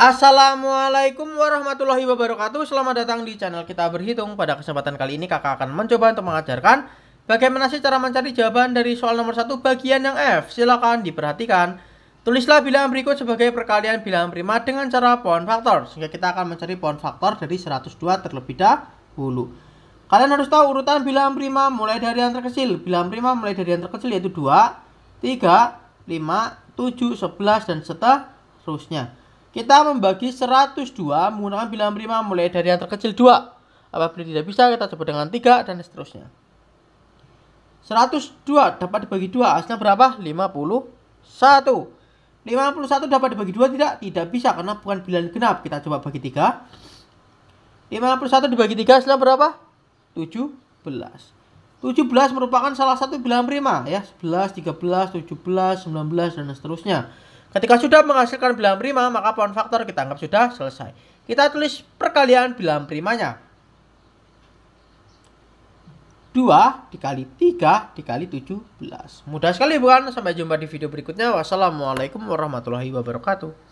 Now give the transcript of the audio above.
Assalamualaikum warahmatullahi wabarakatuh Selamat datang di channel kita berhitung Pada kesempatan kali ini kakak akan mencoba untuk mengajarkan Bagaimana sih cara mencari jawaban dari soal nomor satu bagian yang F Silahkan diperhatikan Tulislah bilangan berikut sebagai perkalian bilangan prima dengan cara pohon faktor Sehingga kita akan mencari pohon faktor dari 102 terlebih dahulu Kalian harus tahu urutan bilangan prima mulai dari yang terkecil Bilangan prima mulai dari yang terkecil yaitu 2, 3, 5, 7, 11, dan seterusnya kita membagi 102 menggunakan bilangan prima mulai dari yang terkecil 2. Apabila tidak bisa, kita coba dengan 3 dan seterusnya. 102 dapat dibagi 2, hasilnya berapa? 51. 51 dapat dibagi 2 tidak? Tidak bisa karena bukan bilangan genap. Kita coba bagi 3. 51 dibagi 3 hasilnya berapa? 17. 17 merupakan salah satu bilangan prima ya. 11, 13, 17, 19 dan seterusnya. Ketika sudah menghasilkan bilangan prima, maka pohon faktor kita anggap sudah selesai. Kita tulis perkalian bilangan primanya. 2 dikali 3 dikali 17. Mudah sekali bukan? Sampai jumpa di video berikutnya. Wassalamualaikum warahmatullahi wabarakatuh.